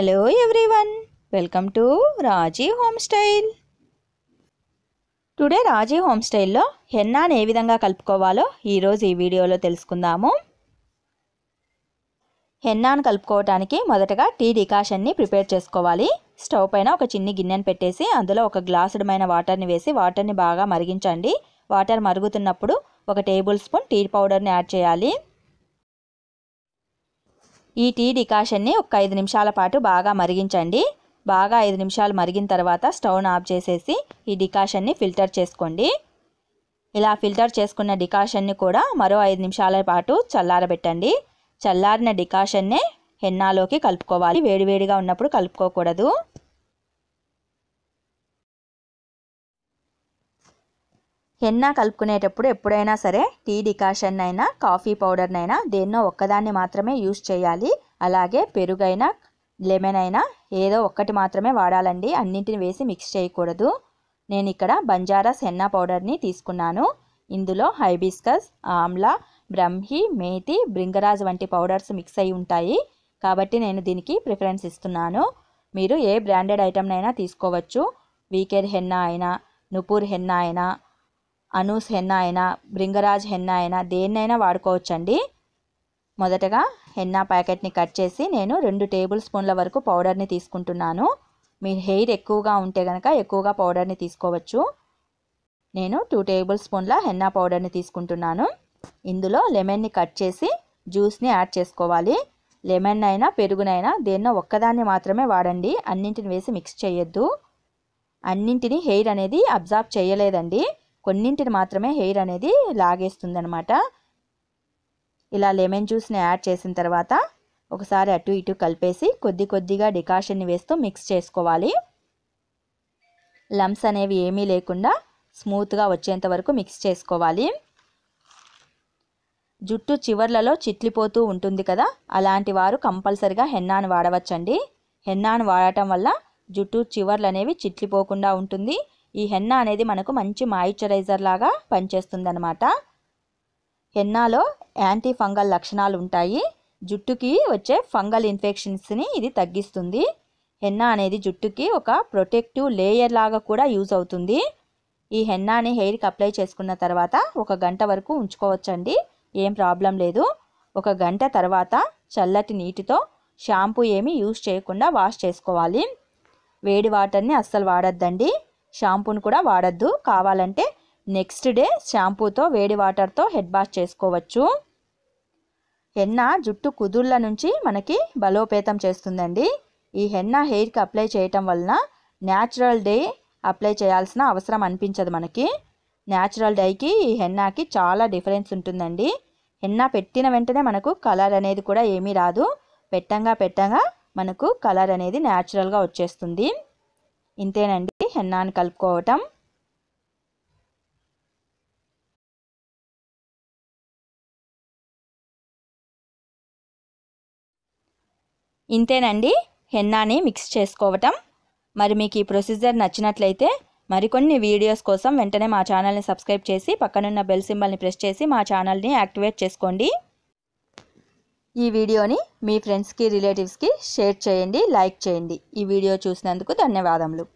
hello everyone welcome to Raji home style today Raji home స్టైల్లో హెన్నాను ఏ విధంగా కలుపుకోవాలో ఈరోజు ఈ వీడియోలో తెలుసుకుందాము హెన్నాను కలుపుకోవటానికి మొదటగా టీ డికాషన్ని ప్రిపేర్ చేసుకోవాలి స్టవ్ పైన ఒక చిన్ని గిన్నెను పెట్టేసి అందులో ఒక గ్లాసుడమైన వాటర్ని వేసి వాటర్ని బాగా మరిగించండి వాటర్ మరుగుతున్నప్పుడు ఒక టేబుల్ స్పూన్ టీ పౌడర్ని యాడ్ చేయాలి ఈ టీ డికాషన్ని ఒక ఐదు నిమిషాల పాటు బాగా మరిగించండి బాగా ఐదు నిమిషాలు మరిగిన తర్వాత స్టవ్ను ఆఫ్ చేసేసి ఈ డికాషన్ని ఫిల్టర్ చేసుకోండి ఇలా ఫిల్టర్ చేసుకున్న డికాషన్ని కూడా మరో ఐదు నిమిషాల పాటు చల్లారబెట్టండి చల్లారిన డికాషన్నే హెన్నాలోకి కలుపుకోవాలి వేడివేడిగా ఉన్నప్పుడు కలుపుకోకూడదు హెన్నా కలుపుకునేటప్పుడు ఎప్పుడైనా సరే టీ డికాషన్ అయినా కాఫీ పౌడర్నైనా దేన్నో ఒక్కదాన్ని మాత్రమే యూస్ చేయాలి అలాగే పెరుగైనా లెమన్ అయినా ఏదో ఒక్కటి మాత్రమే వాడాలండి అన్నింటిని వేసి మిక్స్ చేయకూడదు నేను ఇక్కడ బంజారాస్ హెన్నా పౌడర్ని తీసుకున్నాను ఇందులో హైబిస్కస్ ఆమ్లా బ్రహ్మి మేతి బ్రింగరాజ్ వంటి పౌడర్స్ మిక్స్ అయి ఉంటాయి కాబట్టి నేను దీనికి ప్రిఫరెన్స్ ఇస్తున్నాను మీరు ఏ బ్రాండెడ్ ఐటెంనైనా తీసుకోవచ్చు వీకేర్ హెన్నా అయినా నుపూర్ హెన్నా అయినా అనూస్ హెన్న అయినా భృంగరాజ్ హెన్న అయినా దేన్నైనా వాడుకోవచ్చండి మొదటగా హెన్నా ప్యాకెట్ని కట్ చేసి నేను రెండు టేబుల్ స్పూన్ల వరకు పౌడర్ని తీసుకుంటున్నాను మీ హెయిర్ ఎక్కువగా ఉంటే కనుక ఎక్కువగా పౌడర్ని తీసుకోవచ్చు నేను టూ టేబుల్ స్పూన్ల హెన్నా పౌడర్ని తీసుకుంటున్నాను ఇందులో లెమన్ని కట్ చేసి జ్యూస్ని యాడ్ చేసుకోవాలి లెమన్ అయినా పెరుగునైనా దేన్నో ఒక్కదాన్ని మాత్రమే వాడండి అన్నింటిని వేసి మిక్స్ చేయొద్దు అన్నింటినీ హెయిర్ అనేది అబ్జార్బ్ చేయలేదండి కొన్నింటిని మాత్రమే హెయిర్ అనేది లాగేస్తుంది అనమాట ఇలా లెమన్ జ్యూస్ని యాడ్ చేసిన తర్వాత ఒకసారి అటు ఇటు కలిపేసి కొద్ది కొద్దిగా డికాషన్ని వేస్తూ మిక్స్ చేసుకోవాలి లమ్స్ అనేవి ఏమీ లేకుండా స్మూత్గా వచ్చేంత వరకు మిక్స్ చేసుకోవాలి జుట్టు చివర్లలో చిట్లిపోతూ ఉంటుంది కదా అలాంటి వారు కంపల్సరిగా హెన్నాను వాడవచ్చండి హెన్నాను వాడటం వల్ల జుట్టు చివర్లు అనేవి చిట్లిపోకుండా ఉంటుంది ఈ హెన్న అనేది మనకు మంచి మాయిశ్చరైజర్ లాగా పనిచేస్తుంది అనమాట హెన్నాలో యాంటీ ఫంగల్ లక్షణాలు ఉంటాయి జుట్టుకి వచ్చే ఫంగల్ ఇన్ఫెక్షన్స్ని ఇది తగ్గిస్తుంది హెన్న అనేది జుట్టుకి ఒక ప్రొటెక్టివ్ లేయర్ లాగా కూడా యూజ్ అవుతుంది ఈ హెన్నాని హెయిర్కి అప్లై చేసుకున్న తర్వాత ఒక గంట వరకు ఉంచుకోవచ్చండి ఏం ప్రాబ్లం లేదు ఒక గంట తర్వాత చల్లటి నీటితో షాంపూ ఏమీ యూజ్ చేయకుండా వాష్ చేసుకోవాలి వేడి వాటర్ని అస్సలు వాడద్దండి షాంపూని కూడా వాడద్దు కావాలంటే నెక్స్ట్ డే షాంపూతో వేడి వాటర్తో హెడ్ వాష్ చేసుకోవచ్చు హెన్న జుట్టు కుదుళ్ళ నుంచి మనకి బలోపేతం చేస్తుందండి ఈ హెన్న హెయిర్కి అప్లై చేయటం వలన న్యాచురల్ డే అప్లై చేయాల్సిన అవసరం అనిపించదు మనకి న్యాచురల్ డైకి ఈ హెన్నాకి చాలా డిఫరెన్స్ ఉంటుందండి హెన్న పెట్టిన వెంటనే మనకు కలర్ అనేది కూడా ఏమీ రాదు పెట్టంగా పెట్టంగా మనకు కలర్ అనేది న్యాచురల్గా వచ్చేస్తుంది ఇంతేనండి హెన్నాను కలుపుకోవటం ఇంతేనండి హెన్నాని మిక్స్ చేసుకోవటం మరి మీకు ఈ ప్రొసీజర్ నచ్చినట్లయితే మరికొన్ని వీడియోస్ కోసం వెంటనే మా ఛానల్ని సబ్స్క్రైబ్ చేసి పక్కనున్న బెల్ సింబల్ని ప్రెస్ చేసి మా ఛానల్ని యాక్టివేట్ చేసుకోండి ఈ వీడియోని మీ ఫ్రెండ్స్కి రిలేటివ్స్కి షేర్ చేయండి లైక్ చేయండి ఈ వీడియో చూసినందుకు ధన్యవాదములు